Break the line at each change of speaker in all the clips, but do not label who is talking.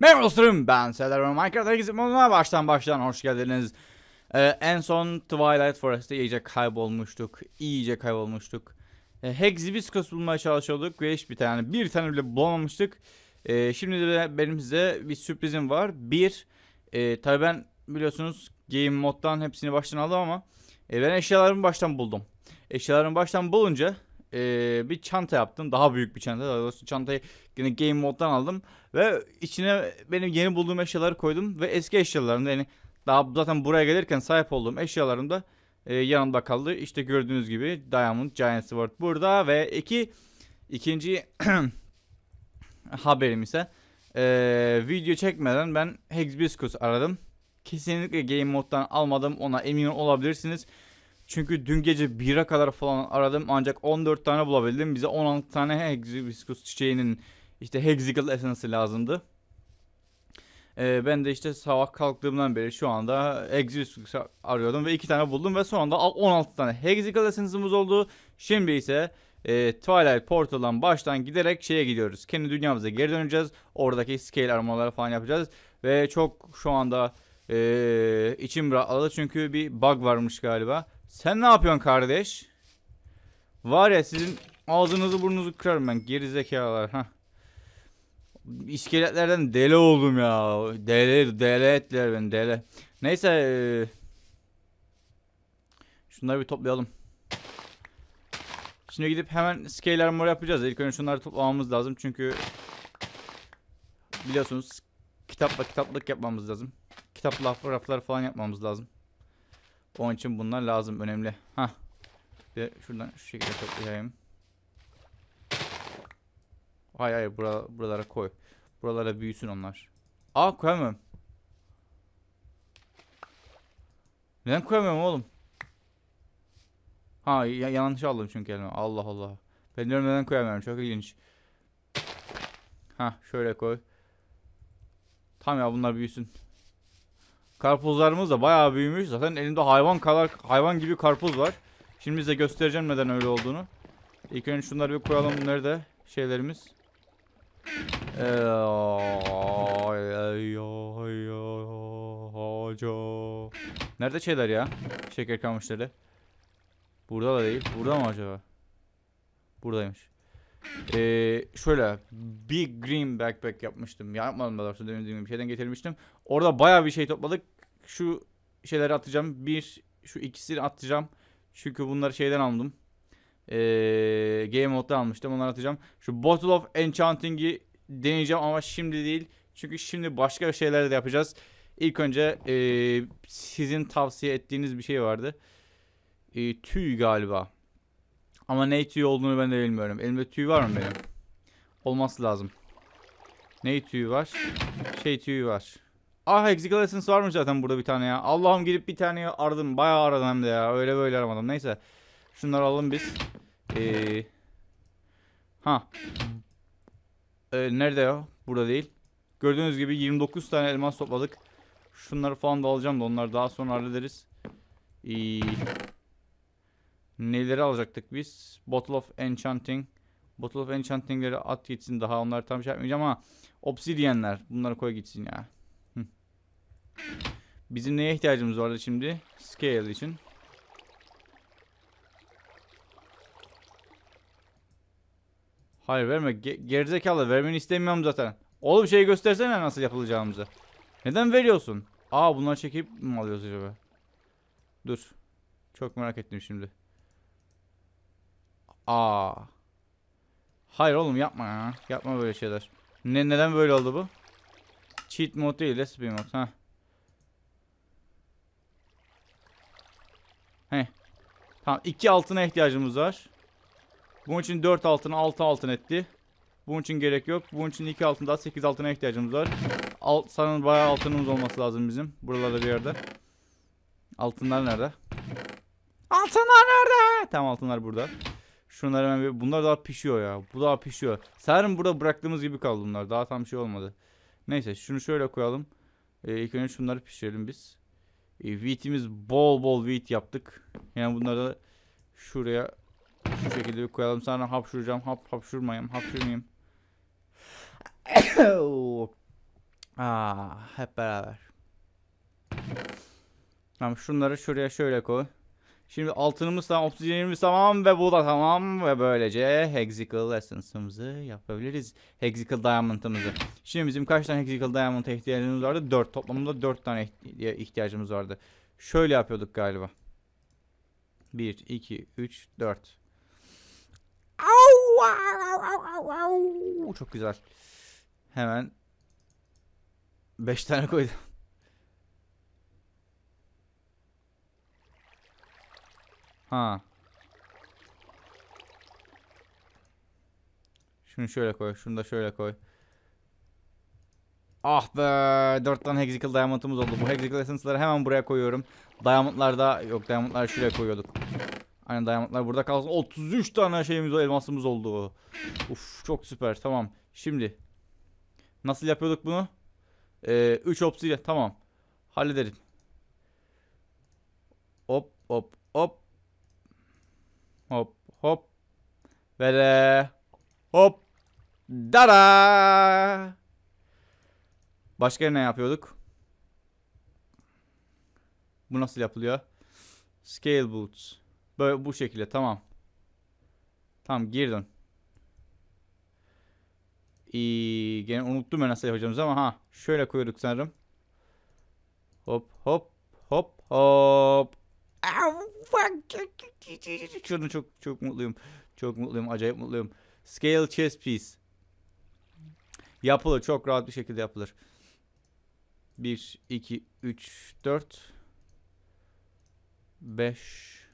Merhaba dostlarım ben Serdar ve Minecraft herkese moduna baştan baştan hoş geldiniz. Ee, en son Twilight Forest'te iyice kaybolmuştuk. İyice kaybolmuştuk. Ee, Hexibiscus bulmaya çalışıyorduk ve bir tane bir tane bile bulamamıştık. Ee, şimdi de benim size bir sürprizim var. Bir, e, tabi ben biliyorsunuz game moddan hepsini baştan aldım ama e, ben eşyalarımı baştan buldum. Eşyalarımı baştan bulunca e, bir çanta yaptım. Daha büyük bir çanta. Daha doğrusu çantayı yine game moddan aldım. Ve içine benim yeni bulduğum eşyaları koydum. Ve eski eşyalarım da yani daha zaten buraya gelirken sahip olduğum eşyalarım da e, yanımda kaldı. İşte gördüğünüz gibi Diamond Giant Sword burada. Ve iki ikinci haberim ise e, video çekmeden ben Hexbiscus aradım. Kesinlikle game moddan almadım ona emin olabilirsiniz. Çünkü dün gece 1'e kadar falan aradım ancak 14 tane bulabildim. Bize 16 tane Hexibiscus çiçeğinin işte Hexical Essence'ı lazımdı. Ee, ben de işte sabah kalktığımdan beri şu anda Hexibiscus arıyordum ve 2 tane buldum ve sonunda 16 tane Hexical Essence'ımız oldu. Şimdi ise e, Twilight Portal'dan baştan giderek şeye gidiyoruz. Kendi dünyamıza geri döneceğiz. Oradaki scale aramaları falan yapacağız. Ve çok şu anda e, içim rahatladı çünkü bir bug varmış galiba. Sen ne yapıyorsun kardeş? Var ya sizin ağzınızı burnunuzu kırarım ben gerizekalar ha. İskeletlerden deli oldum ya. Deli deli ettiler beni deli. Neyse e, şunları bir toplayalım. Şimdi gidip hemen scale armor yapacağız. İlk önce şunları toplamamız lazım çünkü biliyorsunuz kitapla kitaplık yapmamız lazım. kitapla raflar falan yapmamız lazım. Onun için bunlar lazım önemli. Ha. Bir şuradan şu şekilde toplayayım. Hayır hayır bura, buralara koy. Buralara büyüsün onlar. Aa koyamıyorum. Neden koyamıyorum oğlum? Ha ya, yanlış aldım çünkü elime. Allah Allah. Ben diyorum neden koyamıyorum. Çok ilginç. Ha şöyle koy. Tamam ya bunlar büyüsün. Karpuzlarımız da bayağı büyümüş. Zaten elimde hayvan kadar hayvan gibi karpuz var. Şimdi size göstereceğim neden öyle olduğunu. İlk önce şunları bir koyalım. Nerede şeylerimiz? Nerede şeyler ya? Şeker kamışları. Burada da değil. Burada mı acaba? Buradaymış. Ee, şöyle bir Green Backpack yapmıştım. Ya yapmadım daha sonra dönüldüğüm bir şeyden getirmiştim. Orada baya bir şey topladık. Şu şeyleri atacağım. Bir, şu ikisini atacağım. Çünkü bunları şeyden aldım. Ee, game mode'da almıştım. Onları atacağım. Şu Bottle of Enchanting'i deneyeceğim ama şimdi değil. Çünkü şimdi başka şeyler de yapacağız. İlk önce e, sizin tavsiye ettiğiniz bir şey vardı. E, tüy galiba. Ama ne tüyü olduğunu ben de bilmiyorum. Elimde tüy var mı benim? Olması lazım. Ne tüyü var? Şey tüyü var. Ah Hexical Essence varmış zaten burada bir tane ya. Allah'ım gidip bir tane aradım. Bayağı aradım hem de ya. Öyle böyle aramadım. Neyse. Şunları alalım biz. Ee... Ha. Ee, nerede ya? Burada değil. Gördüğünüz gibi 29 tane elmas topladık. Şunları falan da alacağım da onları daha sonra hallederiz. Ee... Neleri alacaktık biz? Bottle of Enchanting. Bottle of Enchanting'leri at gitsin. Daha onları tam şey yapmayacağım ama obsidianlar, Bunları koy gitsin ya. Bizim neye ihtiyacımız vardı şimdi? Scale için. Hayır verme. Ge gerizekalı vermeni istemiyorum zaten. Oğlum şey göstersene nasıl yapılacağımızı. Neden veriyorsun? Aa bunları çekip mi alıyoruz acaba? Dur. Çok merak ettim şimdi. Aa. Hayır oğlum yapma ya. Yapma böyle şeyler. Ne neden böyle oldu bu? Cheat mod değil, recipe mod. Ha. He. Tamam, 2 altına ihtiyacımız var. Bunun için 4 altın, 6 altın etti. Bunun için gerek yok. Bunun için 2 altın daha 8 altına ihtiyacımız var. Alt, sanırım bayağı altınımız olması lazım bizim. Buralarda bir yerde. Altınlar nerede? Altınlar nerede? Tam altınlar burada. Şunlar hemen bir, bunlar daha pişiyor ya. Bu daha pişiyor. Sanırım burada bıraktığımız gibi kaldı bunlar. Daha tam bir şey olmadı. Neyse şunu şöyle koyalım. Ee, ilk önce şunları pişirelim biz. Ee, wheat'imiz bol bol wheat yaptık. Yani bunları da şuraya şu şekilde bir koyalım. Sonra hapşuracağım. Hap hapşurmayayım. Hapşurmayayım. Aa, ah, hep beraber. Tamam şunları şuraya şöyle koy. Şimdi altınımız tamam, obsidianimiz tamam ve bu da tamam ve böylece Hexical Essence'ımızı yapabiliriz. Hexical Diamond'ımızı. Şimdi bizim kaç tane Hexical Diamond'a ihtiyacımız vardı? 4. Toplamda 4 tane ihtiyacımız vardı. Şöyle yapıyorduk galiba. 1, 2, 3, 4. Çok güzel. Hemen 5 tane koydum. Ha. Şunu şöyle koy. Şunu da şöyle koy. Ah be. Dört tane Hexical Diamond'ımız oldu. Bu Hexical Essence'ları hemen buraya koyuyorum. Diamond'lar da yok. Diamond'lar şuraya koyuyorduk. Aynen diamantlar burada kalsın. 33 tane şeyimiz o elmasımız oldu. Uf çok süper. Tamam. Şimdi. Nasıl yapıyorduk bunu? Ee, 3 opsiyle. Tamam. hallederim Hop hop hop. Hop hop. Vele. Hop. Dara. Başka ne yapıyorduk? Bu nasıl yapılıyor? Scale boots. Böyle bu şekilde tamam. Tamam girdin. İyi. Gene unuttum ben nasıl yapacağımızı ama ha. Şöyle koyuyorduk sanırım. Hop hop hop hop. Ow, fuck, şunu çok çok mutluyum. Çok mutluyum. Acayip mutluyum. Scale chess piece. Yapılır. Çok rahat bir şekilde yapılır. 1, 2, 3, 4, 5,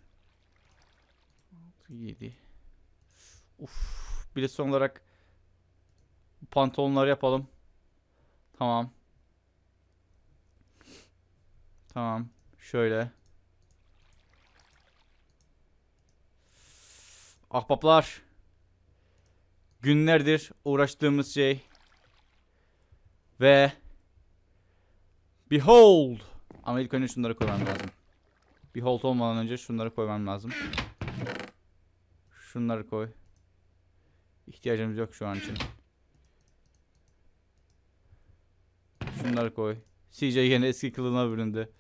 6, 7. Uf. Bir de son olarak pantolonlar yapalım. Tamam. Tamam. Şöyle. Ahbaplar. Günlerdir uğraştığımız şey. Ve Behold. Ama ilk önce şunları koymam lazım. Behold olmadan önce şunları koymam lazım. Şunları koy. İhtiyacımız yok şu an için. Şunları koy. CJ yine eski kılığına büründü.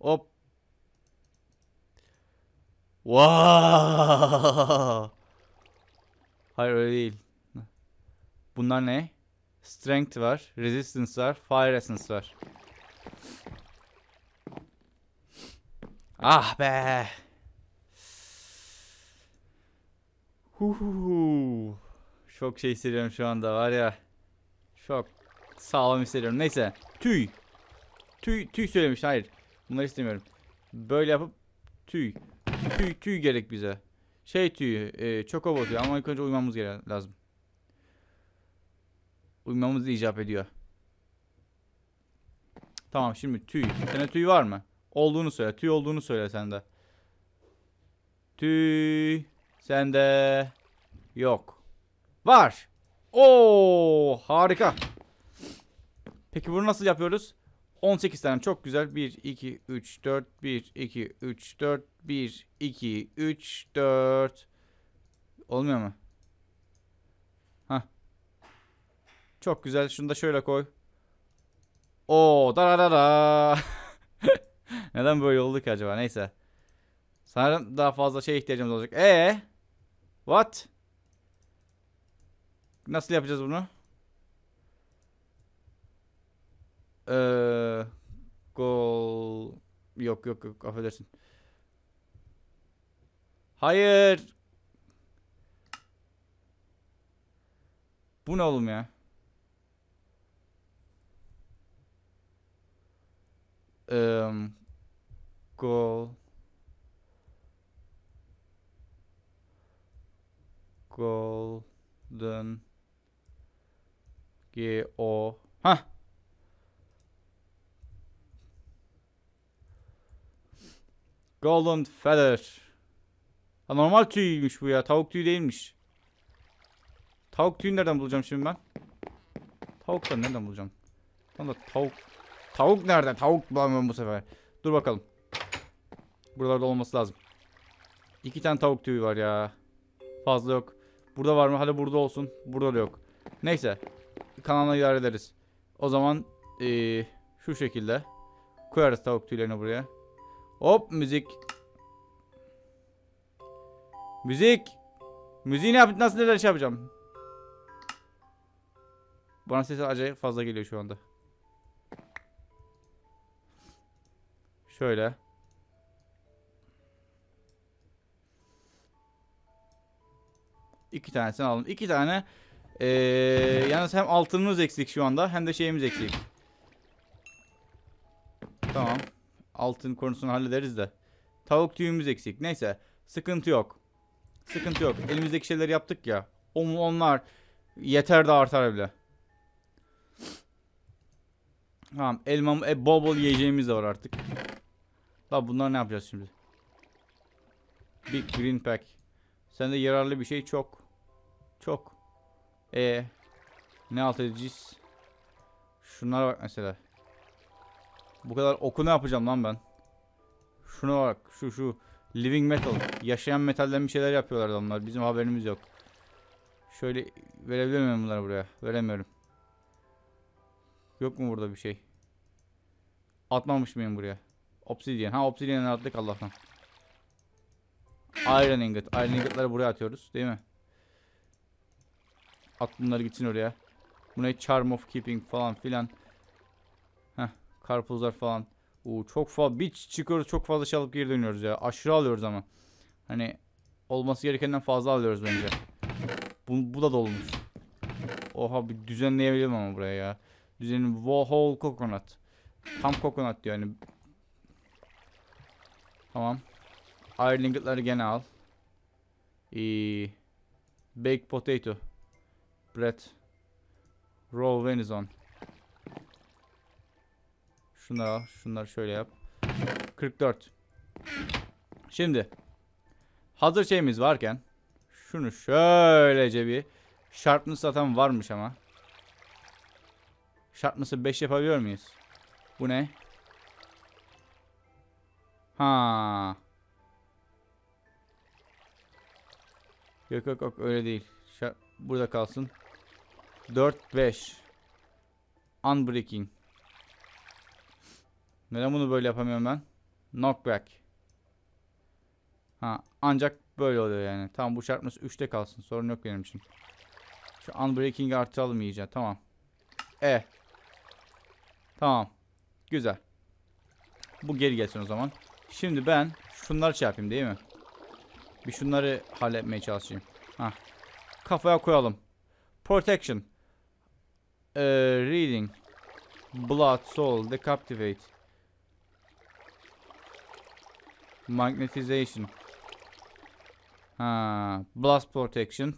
Hop. Wow. Hayır öyle değil. Bunlar ne? Strength var, resistance var, fire essence var. Ah be. Huhu. Çok şey hissediyorum şu anda var ya. Çok sağlam hissediyorum. Neyse. Tüy. Tüy tüy söylemiş. Hayır. Bunları istemiyorum. Böyle yapıp tüy tüy, tüy gerek bize. Şey tüyü. E, çokobo tüyü ama ilk önce uyumamız gerek, lazım. Uyumamız icap ediyor. Tamam şimdi tüy. Sende tüy var mı? Olduğunu söyle. Tüy olduğunu söyle sende. Tüy. Sende. Yok. Var. Oo harika. Peki bunu nasıl yapıyoruz? 18 tane çok güzel. 1, 2, 3, 4, 1, 2, 3, 4, 1, 2, 3, 4. Olmuyor mu? Ha Çok güzel. Şunu da şöyle koy. o da da da Neden böyle oldu ki acaba? Neyse. Sanırım daha fazla şey ihtiyacımız olacak. E What? Nasıl yapacağız bunu? Ee, gol yok yok yok affedersin. Hayır. Bu ne oğlum ya? Um, gol. Golden G O. Ha. Golden Feather. Ha, normal tüyüymüş bu ya. Tavuk tüyü değilmiş. Tavuk tüyünü nereden bulacağım şimdi ben? Tavuk da nereden bulacağım? Tam da tavuk. Tavuk nerede? Tavuk bulamıyorum bu sefer. Dur bakalım. Buralarda olması lazım. İki tane tavuk tüyü var ya. Fazla yok. Burada var mı? Hadi burada olsun. Burada da yok. Neyse. Kanalına idare ederiz. O zaman ee, şu şekilde koyarız tavuk tüylerini buraya. Hop müzik. Müzik. Müziği ne yap nasıl neler şey yapacağım? Bana sesi acayip fazla geliyor şu anda. Şöyle. İki tanesini alalım. İki tane. Ee, yalnız hem altınımız eksik şu anda hem de şeyimiz eksik. Tamam altın konusunu hallederiz de. Tavuk tüyümüz eksik. Neyse. Sıkıntı yok. Sıkıntı yok. Elimizdeki şeyler yaptık ya. onlar yeter de artar bile. Tamam. Elma e, bol bol yiyeceğimiz de var artık. La bunlar ne yapacağız şimdi? Big Green Pack. Sende yararlı bir şey çok. Çok. E ee, ne alt edeceğiz? Şunlara bak mesela. Bu kadar oku ne yapacağım lan ben? Şuna bak. Şu şu. Living metal. Yaşayan metalden bir şeyler yapıyorlar adamlar. Bizim haberimiz yok. Şöyle verebilir miyim bunları buraya? Veremiyorum. Yok mu burada bir şey? Atmamış mıyım buraya? Obsidian. Ha obsidian'ı attık Allah'tan. Iron ingot. Iron ingotları buraya atıyoruz. Değil mi? At bunları gitsin oraya. Bu ne? Charm of keeping falan filan. Karpuzlar falan. Oo, çok fazla bir çıkıyoruz çok fazla şey alıp geri dönüyoruz ya. Aşırı alıyoruz ama. Hani olması gerekenden fazla alıyoruz bence. Bu, bu da dolmuş. Oha bir düzenleyebilirim ama buraya ya. Düzenin whole coconut. Tam coconut diyor yani. Tamam. Iron linketleri gene al. Ee, baked potato. Bread. Raw venison. Şunları al. Şunları şöyle yap. 44. Şimdi. Hazır şeyimiz varken. Şunu şöylece bir. Sharpness zaten varmış ama. Sharpness'ı 5 yapabiliyor muyuz? Bu ne? Ha. Yok yok yok öyle değil. Şar Burada kalsın. 4 5 Unbreaking neden bunu böyle yapamıyorum ben? Knockback. Ha ancak böyle oluyor yani. Tamam bu çarpması 3'te kalsın. Sorun yok benim için. Şu unbreaking'i artıralım iyice. Tamam. E. Tamam. Güzel. Bu geri gelsin o zaman. Şimdi ben şunları çarpayım şey değil mi? Bir şunları halletmeye çalışayım. Ha. Kafaya koyalım. Protection. Ee, reading. Blood, soul, decaptivate. Magnetization. Ha, blast protection.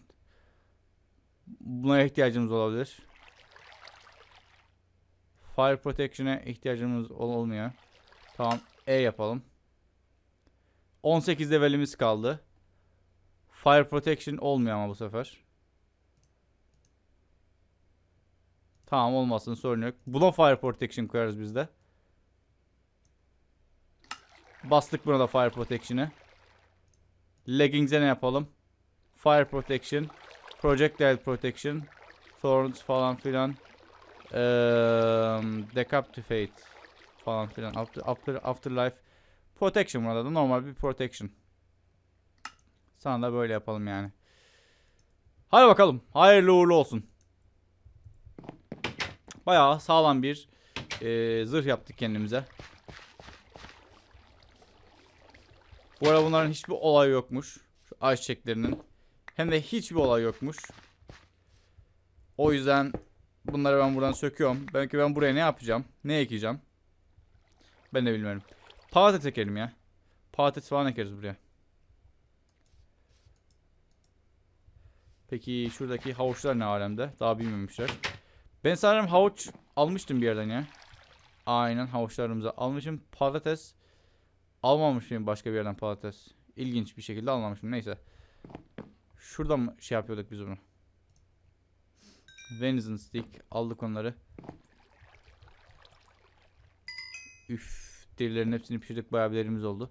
Buna ihtiyacımız olabilir. Fire protection'e ihtiyacımız olmuyor. Tamam, E yapalım. 18 levelimiz kaldı. Fire protection olmuyor ama bu sefer. Tamam olmasın sorun yok. Buna fire protection koyarız bizde. Bastık buna da Fire Protection'ı. Leggings'e ne yapalım? Fire Protection. Projectile Protection. Thorns falan filan. Ee, Decapitate falan filan. After, after, Afterlife. Protection burada da normal bir Protection. Sana da böyle yapalım yani. Hadi bakalım. Hayırlı uğurlu olsun. Bayağı sağlam bir e, zırh yaptık kendimize. Bu arada bunların hiçbir olay yokmuş. Şu ayçiçeklerinin. Hem de hiçbir olay yokmuş. O yüzden bunları ben buradan söküyorum. Belki ben buraya ne yapacağım? Ne ekeceğim? Ben de bilmiyorum. Patates ekelim ya. Patates falan ekeriz buraya. Peki şuradaki havuçlar ne alemde? Daha bilmemişler. Ben sanırım havuç almıştım bir yerden ya. Aynen havuçlarımızı almışım. Patates Almamışım başka bir yerden patates. İlginç bir şekilde almamışım. Neyse. şurada mı şey yapıyorduk biz bunu? Venison stick. Aldık onları. Üf. Derilerin hepsini pişirdik. Bayağı bir derimiz oldu.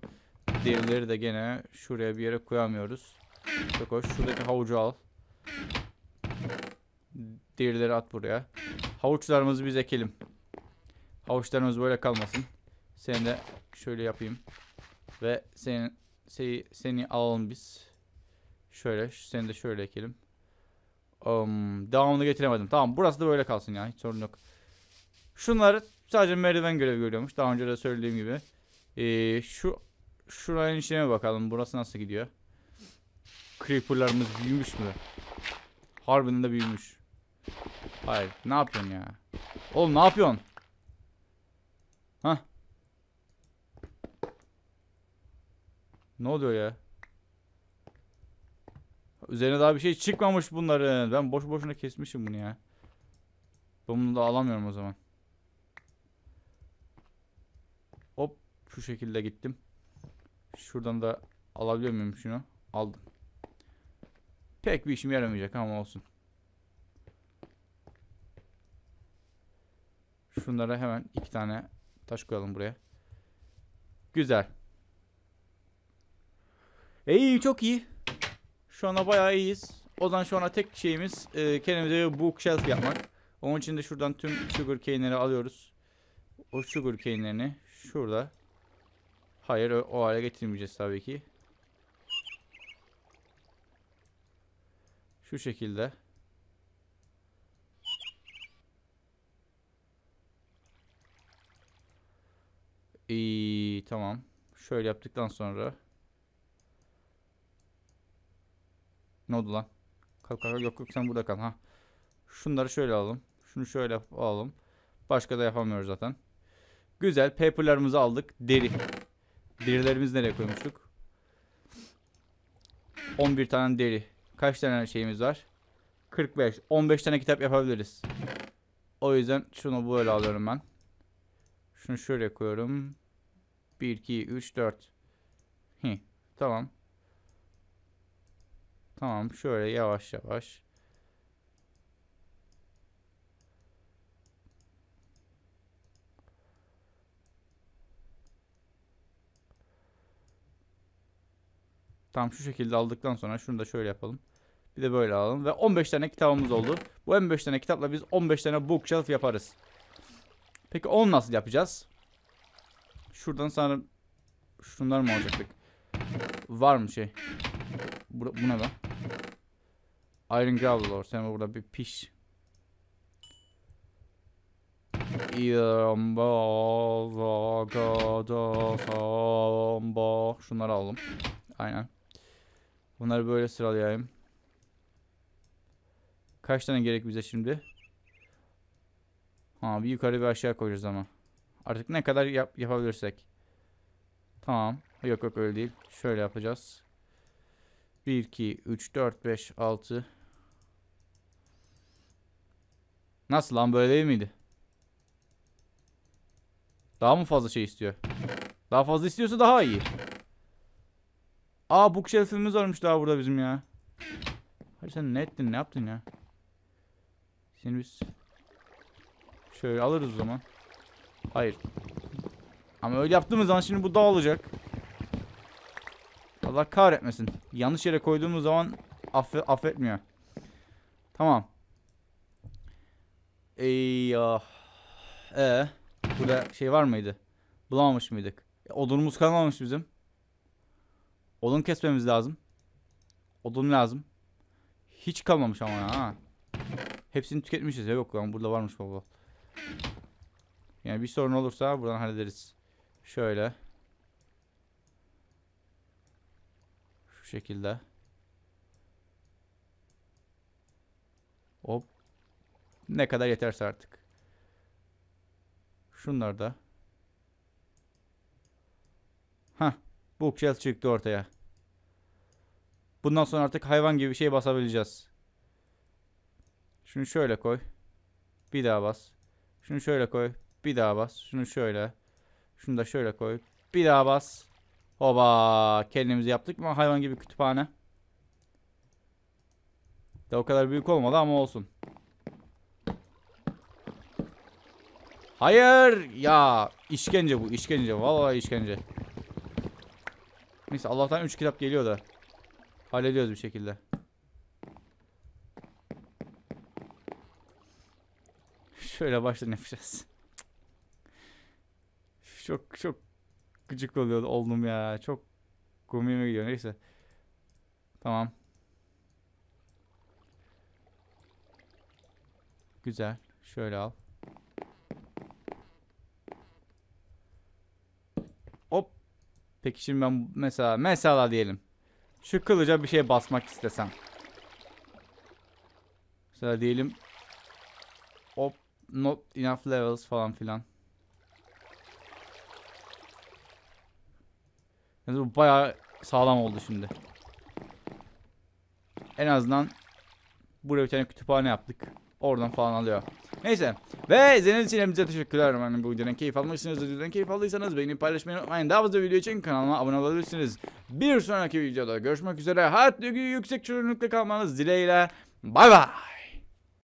Derileri de gene şuraya bir yere koyamıyoruz. Çok hoş. Şuradaki havucu al. Derileri at buraya. Havuçlarımızı biz ekelim. Havuçlarımız böyle kalmasın. Seni de şöyle yapayım. Ve senin seni, seni alalım biz. Şöyle seni de şöyle ekelim. Um, devamını getiremedim. Tamam burası da böyle kalsın ya. Hiç sorun yok. Şunları sadece merdiven görevi görüyormuş. Daha önce de söylediğim gibi. Ee, şu şuranın içine bakalım. Burası nasıl gidiyor? Creeper'larımız büyümüş mü? Harbiden de büyümüş. Hayır. Ne yapıyorsun ya? Oğlum ne yapıyorsun? Hah. Ne oluyor ya? Üzerine daha bir şey çıkmamış bunların. Ben boş boşuna kesmişim bunu ya. Ben bunu da alamıyorum o zaman. Hop şu şekilde gittim. Şuradan da alabiliyor muyum şunu? Aldım. Pek bir işim yaramayacak ama olsun. Şunlara hemen iki tane taş koyalım buraya. Güzel. E, iyi çok iyi. Şu anda bayağı iyiyiz. O zaman şu anda tek şeyimiz e, kendimize bir bookshelf yapmak. Onun için de şuradan tüm sugar cane'leri alıyoruz. O sugar cane'lerini şurada. Hayır o, o hale getirmeyeceğiz tabii ki. Şu şekilde. İyi tamam. Şöyle yaptıktan sonra Ne oldu lan? Kalk kalk yok yok sen burada kal ha. Şunları şöyle alalım. Şunu şöyle alalım. Başka da yapamıyoruz zaten. Güzel paperlarımızı aldık. Deri. Derilerimizi nereye koymuştuk? 11 tane deri. Kaç tane şeyimiz var? 45. 15 tane kitap yapabiliriz. O yüzden şunu böyle alıyorum ben. Şunu şöyle koyuyorum. 1, 2, 3, 4. Hi, tamam. Tamam şöyle yavaş yavaş. Tam şu şekilde aldıktan sonra şunu da şöyle yapalım. Bir de böyle alalım. Ve 15 tane kitabımız oldu. Bu 15 tane kitapla biz 15 tane bookshelf yaparız. Peki onu nasıl yapacağız? Şuradan sanırım şunlar mı alacaktık? Var mı şey? Bur bu ne be? Iron Gravel Ore. Sen burada bir piş. Şunları alalım. Aynen. Bunları böyle sıralayayım. Kaç tane gerek bize şimdi? Ha bir yukarı bir aşağı koyacağız ama. Artık ne kadar yap yapabilirsek. Tamam. Yok yok öyle değil. Şöyle yapacağız. 1, 2, 3, 4, 5, 6, Nasıl lan böyle değil miydi? Daha mı fazla şey istiyor? Daha fazla istiyorsa daha iyi. Aa bookshelf'imiz varmış daha burada bizim ya. Hayır sen ne ettin ne yaptın ya? Şimdi biz şöyle alırız o zaman. Hayır. Ama öyle yaptığımız zaman şimdi bu dağılacak. Allah kahretmesin. Yanlış yere koyduğumuz zaman affe affetmiyor. Tamam. Ey ah. Ee, burada şey var mıydı? Bulamamış mıydık? E, odunumuz kalmamış bizim. Odun kesmemiz lazım. Odun lazım. Hiç kalmamış ama ya. Ha. Hepsini tüketmişiz ya. Yok lan burada varmış baba. Yani bir sorun olursa buradan hallederiz. Şöyle. Şu şekilde. Hop. Ne kadar yeterse artık. Şunlar da. Hah. Bookshelf çıktı ortaya. Bundan sonra artık hayvan gibi bir şey basabileceğiz. Şunu şöyle koy. Bir daha bas. Şunu şöyle koy. Bir daha bas. Şunu şöyle. Şunu da şöyle koy. Bir daha bas. Hoba. Kendimizi yaptık mı hayvan gibi kütüphane. De o kadar büyük olmadı ama olsun. Hayır ya işkence bu işkence vallahi işkence. Neyse Allah'tan 3 kitap geliyor da. Hallediyoruz bir şekilde. Şöyle baştan yapacağız. Çok çok gıcık oluyor oldum ya. Çok gumime gidiyor neyse. Tamam. Güzel. Şöyle al. Peki şimdi ben mesela mesela diyelim. Şu kılıca bir şey basmak istesem. Mesela diyelim Hop not enough levels falan filan. Yani bu bayağı sağlam oldu şimdi. En azından buraya bir tane kütüphane yaptık. Oradan falan alıyor. Neyse. Ve izlediğiniz için hepinize teşekkürler. Umarım bu videodan keyif almışsınız. Videodan keyif aldıysanız beğenip paylaşmayı unutmayın. Daha fazla video için kanalıma abone olabilirsiniz. Bir sonraki videoda görüşmek üzere. Hayat duyguyu yüksek çözünürlükle kalmanız dileğiyle. Bay bay.